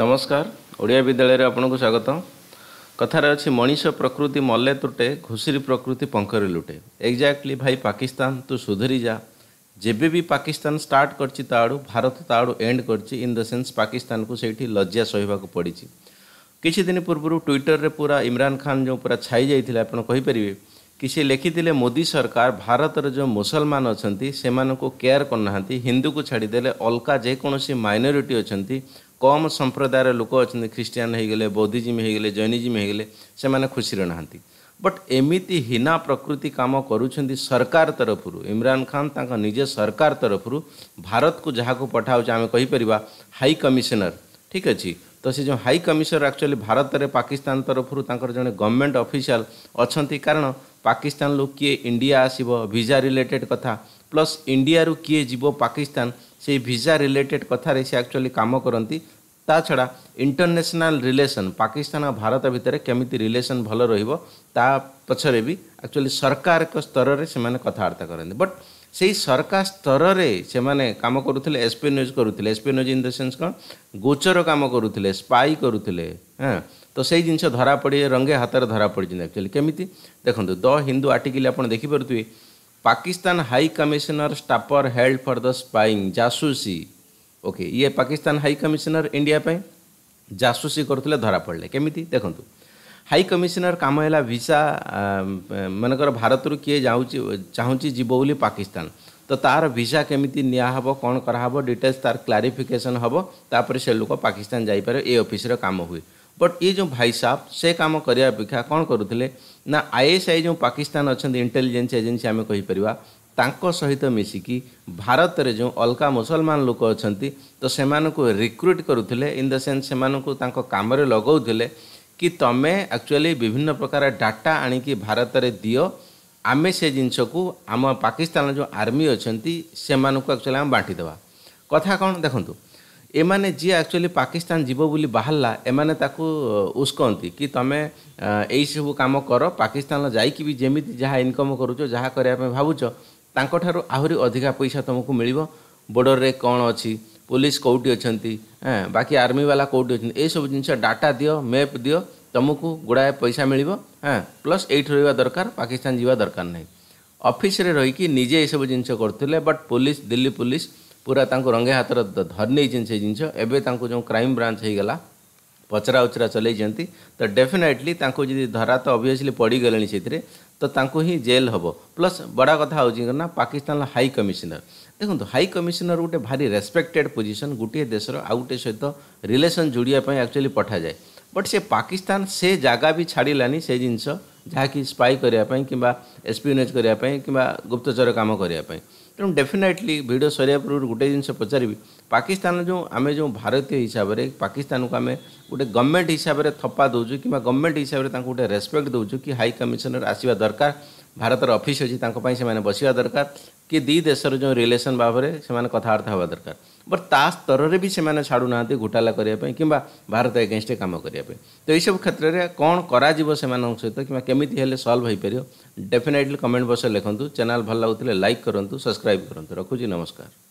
ନମସ୍କାର ଓଡ଼ିଆ ବିଦ୍ୟାଳୟରେ ଆପଣଙ୍କୁ ସ୍ୱାଗତ କଥାରେ ଅଛି ମଣିଷ ପ୍ରକୃତି ମଲେ ତୁଟେ ଘୁଷୁରୀ ପ୍ରକୃତି ପଙ୍କରେ ଲୁଟେ ଏକ୍ଜାକ୍ଟଲି ଭାଇ ପାକିସ୍ତାନ ତୁ ସୁଧୁରି ଯା ଯେବେ ବି ପାକିସ୍ତାନ ଷ୍ଟାର୍ଟ କରିଛି ତା ଆଡ଼ୁ ଭାରତ ତା ଆଡ଼ୁ ଏଣ୍ଡ କରିଛି ଇନ୍ ଦ ସେନ୍ସ ପାକିସ୍ତାନକୁ ସେଇଠି ଲଜ୍ଜା ସହିବାକୁ ପଡ଼ିଛି କିଛି ଦିନ ପୂର୍ବରୁ ଟ୍ୱିଟରରେ ପୁରା ଇମ୍ରାନ ଖାନ୍ ଯେଉଁ ପୁରା ଛାଇ ଯାଇଥିଲେ ଆପଣ କହିପାରିବେ କି ସେ ଲେଖିଥିଲେ ମୋଦି ସରକାର ଭାରତର ଯେଉଁ ମୁସଲମାନ ଅଛନ୍ତି ସେମାନଙ୍କୁ କେୟାର କରୁନାହାନ୍ତି ହିନ୍ଦୁକୁ ଛାଡ଼ିଦେଲେ ଅଲଗା ଯେକୌଣସି ମାଇନୋରିଟି ଅଛନ୍ତି କମ୍ ସମ୍ପ୍ରଦାୟର ଲୋକ ଅଛନ୍ତି ଖ୍ରୀଷ୍ଟିଆନ ହୋଇଗଲେ ବୌଦ୍ଧିଜିମ ହୋଇଗଲେ ଜୈନିଜିମ ହୋଇଗଲେ ସେମାନେ ଖୁସିରେ ନାହାନ୍ତି ବଟ୍ ଏମିତି ହୀନା ପ୍ରକୃତି କାମ କରୁଛନ୍ତି ସରକାର ତରଫରୁ ଇମ୍ରାନ୍ ଖାନ୍ ତାଙ୍କ ନିଜ ସରକାର ତରଫରୁ ଭାରତକୁ ଯାହାକୁ ପଠାଉଛି ଆମେ କହିପାରିବା ହାଇ କମିଶନର ଠିକ୍ ଅଛି ତ ସେ ଯେଉଁ ହାଇ କମିଶନର ଆକ୍ଚୁଆଲି ଭାରତରେ ପାକିସ୍ତାନ ତରଫରୁ ତାଙ୍କର ଜଣେ ଗଭର୍ଣ୍ଣମେଣ୍ଟ ଅଫିସିଆଲ ଅଛନ୍ତି କାରଣ ପାକିସ୍ତାନରୁ କିଏ ଇଣ୍ଡିଆ ଆସିବ ଭିଜା ରିଲେଟେଡ୍ କଥା ପ୍ଲସ୍ ଇଣ୍ଡିଆରୁ କିଏ ଯିବ ପାକିସ୍ତାନ সেই ভিসা রিলেটেড কথারে সে আকচুয়ালি কাম করতে তা ছড়া ইন্টরন্যাশনাল রিলেসন পাকিস্তান আর ভারত ভিতরে কেমিতি রিলেসন ভালো রহব তা পছরে বি আকচুয়ালি সরকার স্তরের সে কথাবার্তা করতে বট সেই সরকার স্তরের সে কাম করুলে এসপিনোজ করুলে এসপিনোজ ইন দ সেন্স কম গোচর কাম করুলে স্পাই করুলে হ্যাঁ তো সেই জিনিস ধরা পড়ে রঙে হাতের ধরা পড়ছেন আকচুয়ালি কেমিতি দেখুন দ হিন্দু আর্টিকল আপনার দেখিপারে Pakistan high commissioner staffer held for the spying जासूसी ओके ये पाकिस्तान हाई कमिशनर इंडिया पे जासूसी करुले धरा पड़े केमी देखु हाई कमिशनर काम है भिसा मनकर भारत रु किए चाहूँगी जी बोली पाकिस्तान तो तार भिसा केमी निहब कौन कराहब डिटेल्स तार क्लारिफिकेसन हम तापर से लोक पाकिस्तान जापर ए अफिस्र काम हुए ବଟ୍ ଇଏ ଯେଉଁ ଭାଇ ସାହବ ସେ କାମ କରିବା ଅପେକ୍ଷା କ'ଣ କରୁଥିଲେ ନା ଆଇଏସ୍ଆଇ ଯେଉଁ ପାକିସ୍ତାନ ଅଛନ୍ତି ଇଣ୍ଟେଲିଜେନ୍ସ ଏଜେନ୍ସି ଆମେ କହିପାରିବା ତାଙ୍କ ସହିତ ମିଶିକି ଭାରତରେ ଯେଉଁ ଅଲଗା ମୁସଲମାନ ଲୋକ ଅଛନ୍ତି ତ ସେମାନଙ୍କୁ ରିକ୍ରୁଟ୍ କରୁଥିଲେ ଇନ୍ ଦ ସେନ୍ସ ସେମାନଙ୍କୁ ତାଙ୍କ କାମରେ ଲଗାଉଥିଲେ କି ତମେ ଆକ୍ଚୁଆଲି ବିଭିନ୍ନ ପ୍ରକାର ଡାଟା ଆଣିକି ଭାରତରେ ଦିଅ ଆମେ ସେ ଜିନିଷକୁ ଆମ ପାକିସ୍ତାନର ଯେଉଁ ଆର୍ମି ଅଛନ୍ତି ସେମାନଙ୍କୁ ଆକ୍ଚୁଆଲି ଆମେ ବାଣ୍ଟିଦେବା କଥା କ'ଣ ଦେଖନ୍ତୁ ଏମାନେ ଯିଏ ଆକ୍ଚୁଆଲି ପାକିସ୍ତାନ ଯିବ ବୋଲି ବାହାରିଲା ଏମାନେ ତାକୁ ଉସ୍କନ୍ତି କି ତୁମେ ଏଇସବୁ କାମ କର ପାକିସ୍ତାନ ଯାଇକି ବି ଯେମିତି ଯାହା ଇନକମ୍ କରୁଛ ଯାହା କରିବା ପାଇଁ ଭାବୁଛ ତାଙ୍କଠାରୁ ଆହୁରି ଅଧିକା ପଇସା ତୁମକୁ ମିଳିବ ବୋର୍ଡ଼ରରେ କ'ଣ ଅଛି ପୋଲିସ କେଉଁଠି ଅଛନ୍ତି ବାକି ଆର୍ମିବାଲା କେଉଁଠି ଅଛନ୍ତି ଏସବୁ ଜିନିଷ ଡାଟା ଦିଅ ମ୍ୟାପ୍ ଦିଅ ତୁମକୁ ଗୁଡ଼ାଏ ପଇସା ମିଳିବ ହଁ ପ୍ଲସ୍ ଏଇଠି ରହିବା ଦରକାର ପାକିସ୍ତାନ ଯିବା ଦରକାର ନାହିଁ ଅଫିସରେ ରହିକି ନିଜେ ଏସବୁ ଜିନିଷ କରୁଥିଲେ ବଟ୍ ପୋଲିସ ଦିଲ୍ଲୀ ପୋଲିସ ପୁରା ତାଙ୍କୁ ରଙ୍ଗେ ହାତରେ ଧରି ନେଇଛନ୍ତି ସେ ଜିନିଷ ଏବେ ତାଙ୍କୁ ଯେଉଁ କ୍ରାଇମ୍ ବ୍ରାଞ୍ଚ ହେଇଗଲା ପଚରା ଉଚରା ଚଲେଇଛନ୍ତି ତ ଡେଫିନେଟଲି ତାଙ୍କୁ ଯଦି ଧରା ତ ଅଭିୟସଲି ପଡ଼ିଗଲେଣି ସେଥିରେ ତ ତାଙ୍କୁ ହିଁ ଜେଲ୍ ହେବ ପ୍ଲସ୍ ବଡ଼ କଥା ହେଉଛି ନା ପାକିସ୍ତାନର ହାଇ କମିଶନର ଦେଖନ୍ତୁ ହାଇ କମିଶନର ଗୋଟେ ଭାରି ରେସ୍ପେକ୍ଟେଡ଼ ପୋଜିସନ୍ ଗୋଟିଏ ଦେଶର ଆଉ ଗୋଟେ ସହିତ ରିଲେସନ୍ ଯୋଡ଼ିବା ପାଇଁ ଆକ୍ଚୁଆଲି ପଠାଯାଏ ବଟ୍ ସେ ପାକିସ୍ତାନ ସେ ଜାଗା ବି ଛାଡ଼ିଲାନି ସେ ଜିନିଷ जहाँकि स्पाई करने कि एसपिनेज करने कि गुप्तचर काम करने तेणु डेफिनेटली भिड सर पूर्व गोटे जिनस पचारि पाकिस्तान जो आम जो भारतीय हिसाब से पाकिस्तान को आम गोटे गवर्नमेंट हिसाब से थप्पा दौ कि गवर्नमेंट हिसाब से गोटे रेस्पेक्ट दौ कि हाई कमिशनर आसवा दरकार भारत अफिस्त बस दरकार କି ଦୁଇ ଦେଶର ଯେଉଁ ରିଲେସନ୍ ଭାବରେ ସେମାନେ କଥାବାର୍ତ୍ତା ହେବା ଦରକାର ବଟ୍ ତା ସ୍ତରରେ ବି ସେମାନେ ଛାଡ଼ୁନାହାନ୍ତି ଘୋଟାଲା କରିବା ପାଇଁ କିମ୍ବା ଭାରତ ଏଗେନଷ୍ଟରେ କାମ କରିବା ପାଇଁ ତ ଏହିସବୁ କ୍ଷେତ୍ରରେ କ'ଣ କରାଯିବ ସେମାନଙ୍କ ସହିତ କିମ୍ବା କେମିତି ହେଲେ ସଲ୍ଭ ହୋଇପାରିବ ଡେଫିନେଟଲି କମେଣ୍ଟ ବକ୍ସରେ ଲେଖନ୍ତୁ ଚ୍ୟାନେଲ୍ ଭଲ ଲାଗୁଥିଲେ ଲାଇକ୍ କରନ୍ତୁ ସବସ୍କ୍ରାଇବ୍ କରନ୍ତୁ ରଖୁଛି ନମସ୍କାର